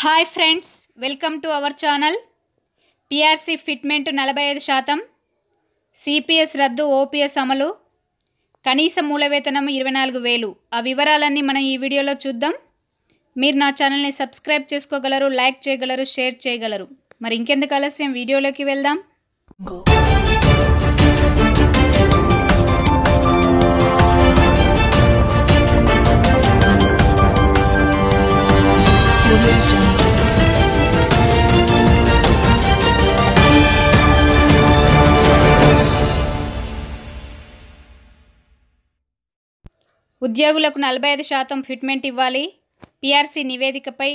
hi friends welcome to our channel PRC fitment నలభై ఐదు శాతం సిపిఎస్ రద్దు ఓపీఎస్ అమలు కనీస మూల వేతనం ఇరవై నాలుగు వేలు ఆ వివరాలన్నీ మనం ఈ వీడియోలో చూద్దాం మీరు నా ఛానల్ని సబ్స్క్రైబ్ చేసుకోగలరు లైక్ చేయగలరు షేర్ చేయగలరు మరి ఇంకెందుకు ఆలస్యం వీడియోలోకి వెళ్దాం ఉద్యోగులకు నలభై ఐదు శాతం ఫిట్మెంట్ ఇవ్వాలి పీఆర్సీ నివేదికపై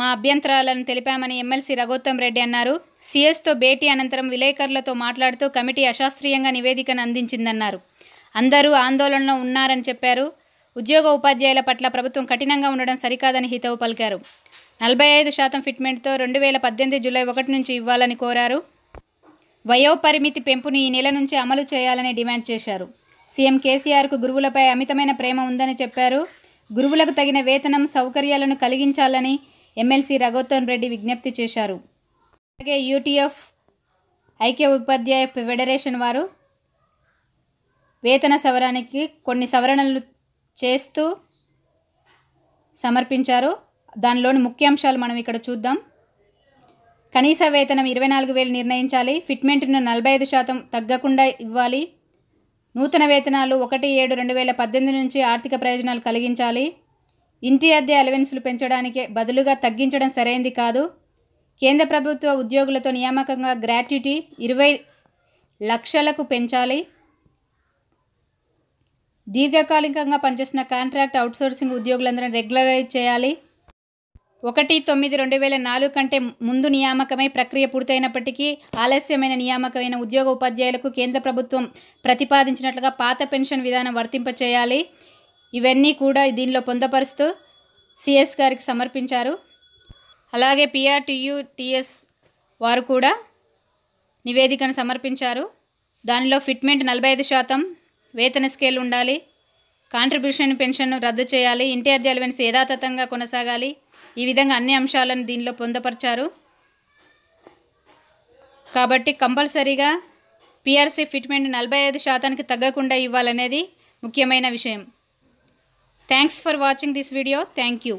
మా అభ్యంతరాలను తెలిపామని ఎమ్మెల్సీ రఘోత్తం రెడ్డి అన్నారు సీఎస్తో భేటీ అనంతరం విలేకరులతో మాట్లాడుతూ కమిటీ అశాస్త్రీయంగా నివేదికను అందించిందన్నారు అందరూ ఆందోళనలో ఉన్నారని చెప్పారు ఉద్యోగ ఉపాధ్యాయుల పట్ల ప్రభుత్వం కఠినంగా ఉండడం సరికాదని హితవు పలికారు నలభై ఐదు శాతం ఫిట్మెంట్తో రెండు వేల పద్దెనిమిది జూలై ఒకటి నుంచి ఇవ్వాలని కోరారు వయోపరిమితి పెంపును ఈ నెల నుంచి అమలు చేయాలని డిమాండ్ చేశారు సీఎం కేసీఆర్కు గురువులపై అమితమైన ప్రేమ ఉందని చెప్పారు గురువులకు తగిన వేతనం సౌకర్యాలను కలిగించాలని ఎమ్మెల్సీ రఘోత్తమ్ రెడ్డి విజ్ఞప్తి చేశారు అలాగే యూటీఎఫ్ ఐక్య ఉపాధ్యాయ ఫెడరేషన్ వారు వేతన సవరానికి కొన్ని సవరణలు చేస్తూ సమర్పించారు దానిలోని ముఖ్యాంశాలు మనం ఇక్కడ చూద్దాం కనీస వేతనం ఇరవై నాలుగు వేలు నిర్ణయించాలి ఫిట్మెంట్ను నలభై ఐదు శాతం తగ్గకుండా ఇవ్వాలి నూతన వేతనాలు ఒకటి ఏడు రెండు వేల పద్దెనిమిది నుంచి ఆర్థిక ప్రయోజనాలు కలిగించాలి ఇంటి అద్దె అలవెన్సులు పెంచడానికి బదులుగా తగ్గించడం సరైంది కాదు కేంద్ర ప్రభుత్వ ఉద్యోగులతో నియామకంగా గ్రాట్యుటీ ఇరవై లక్షలకు పెంచాలి దీర్ఘకాలికంగా పనిచేస్తున్న కాంట్రాక్ట్ అవుట్సోర్సింగ్ ఉద్యోగులందరం రెగ్యులరైజ్ చేయాలి ఒకటి తొమ్మిది రెండు వేల నాలుగు కంటే ముందు నియామకమై ప్రక్రియ పూర్తయినప్పటికీ ఆలస్యమైన నియామకమైన ఉద్యోగ ఉపాధ్యాయులకు కేంద్ర ప్రభుత్వం ప్రతిపాదించినట్లుగా పాత పెన్షన్ విధానం వర్తింపచేయాలి ఇవన్నీ కూడా దీనిలో పొందపరుస్తూ సిఎస్ గారికి సమర్పించారు అలాగే పిఆర్టీయుటిఎస్ వారు కూడా నివేదికను సమర్పించారు దానిలో ఫిట్మెంట్ నలభై ఐదు శాతం వేతన స్కేల్ ఉండాలి కాంట్రిబ్యూషన్ పెన్షన్ రద్దు చేయాలి ఇంటి అద్దె అలవెన్స్ యథాతథంగా కొనసాగాలి ఈ విధంగా అన్ని అంశాలను దీనిలో పొందపరిచారు కాబట్టి కంపల్సరీగా పిఆర్సీ ఫిట్మెంట్ నలభై ఐదు శాతానికి తగ్గకుండా ఇవ్వాలనేది ముఖ్యమైన విషయం thanks for watching this video thank you